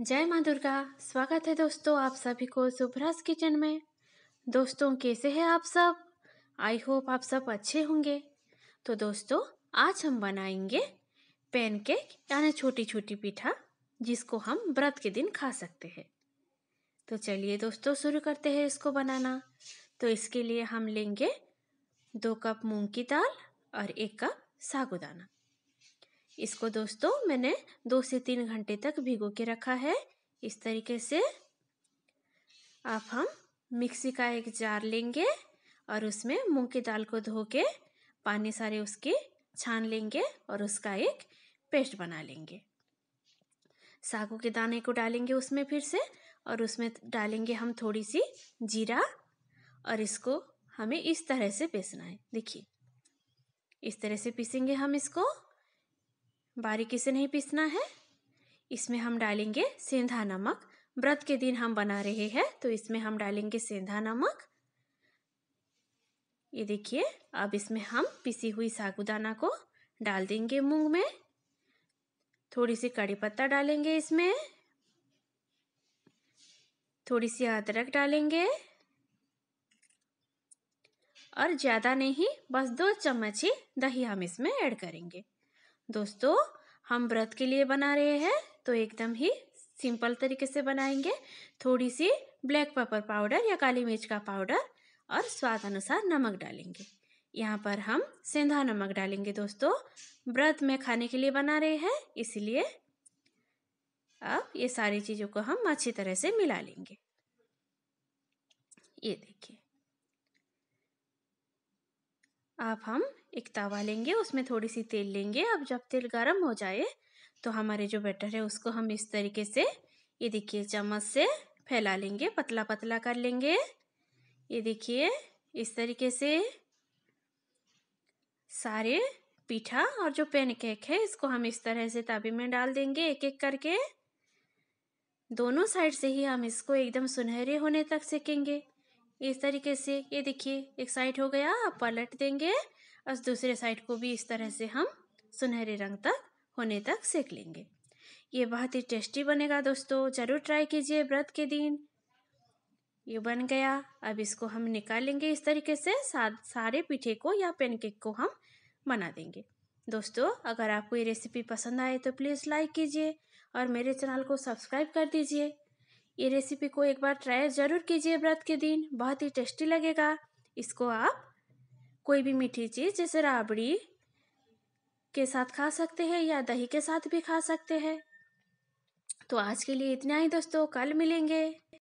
जय माँ दुर्गा स्वागत है दोस्तों आप सभी को सुभराज किचन में दोस्तों कैसे हैं आप सब आई होप आप सब अच्छे होंगे तो दोस्तों आज हम बनाएंगे पैनकेक यानी छोटी छोटी पीठा जिसको हम व्रत के दिन खा सकते हैं तो चलिए दोस्तों शुरू करते हैं इसको बनाना तो इसके लिए हम लेंगे दो कप मूंग की दाल और एक कप सागुदाना इसको दोस्तों मैंने दो से तीन घंटे तक भिगो के रखा है इस तरीके से अब हम मिक्सी का एक जार लेंगे और उसमें मूंग की दाल को धो के पानी सारे उसके छान लेंगे और उसका एक पेस्ट बना लेंगे सागू के दाने को डालेंगे उसमें फिर से और उसमें डालेंगे हम थोड़ी सी जीरा और इसको हमें इस तरह से पीसना है देखिए इस तरह से पीसेंगे हम इसको बारीकी से नहीं पीसना है इसमें हम डालेंगे सेंधा नमक व्रत के दिन हम बना रहे हैं तो इसमें हम डालेंगे सेंधा नमक ये देखिए अब इसमें हम पिसी हुई सागुदाना को डाल देंगे मूंग में थोड़ी सी कड़ी पत्ता डालेंगे इसमें थोड़ी सी अदरक डालेंगे और ज़्यादा नहीं बस दो चम्मच ही दही हम इसमें ऐड करेंगे दोस्तों हम व्रत के लिए बना रहे हैं तो एकदम ही सिंपल तरीके से बनाएंगे थोड़ी सी ब्लैक पेपर पाउडर या काली मिर्च का पाउडर और स्वाद अनुसार नमक डालेंगे यहाँ पर हम सेंधा नमक डालेंगे दोस्तों व्रत में खाने के लिए बना रहे हैं इसलिए अब ये सारी चीज़ों को हम अच्छी तरह से मिला लेंगे ये देखिए आप हम एक तवा लेंगे उसमें थोड़ी सी तेल लेंगे अब जब तेल गर्म हो जाए तो हमारे जो बैटर है उसको हम इस तरीके से ये देखिए चम्मच से फैला लेंगे पतला पतला कर लेंगे ये देखिए इस तरीके से सारे पीठा और जो पेनकेक है इसको हम इस तरह से तवे में डाल देंगे एक एक करके दोनों साइड से ही हम इसको एकदम सुनहरे होने तक सेकेंगे इस तरीके से ये देखिए एक साइड हो गया पलट देंगे और दूसरे साइड को भी इस तरह से हम सुनहरे रंग तक होने तक सेक लेंगे ये बहुत ही टेस्टी बनेगा दोस्तों ज़रूर ट्राई कीजिए व्रत के दिन ये बन गया अब इसको हम निकालेंगे इस तरीके से सारे पीठे को या पेनकेक को हम बना देंगे दोस्तों अगर आपको ये रेसिपी पसंद आए तो प्लीज़ लाइक कीजिए और मेरे चैनल को सब्सक्राइब कर दीजिए ये रेसिपी को एक बार ट्राई ज़रूर कीजिए व्रत के दिन बहुत ही टेस्टी लगेगा इसको आप कोई भी मीठी चीज़ जैसे राबड़ी के साथ खा सकते हैं या दही के साथ भी खा सकते हैं तो आज के लिए इतना ही दोस्तों कल मिलेंगे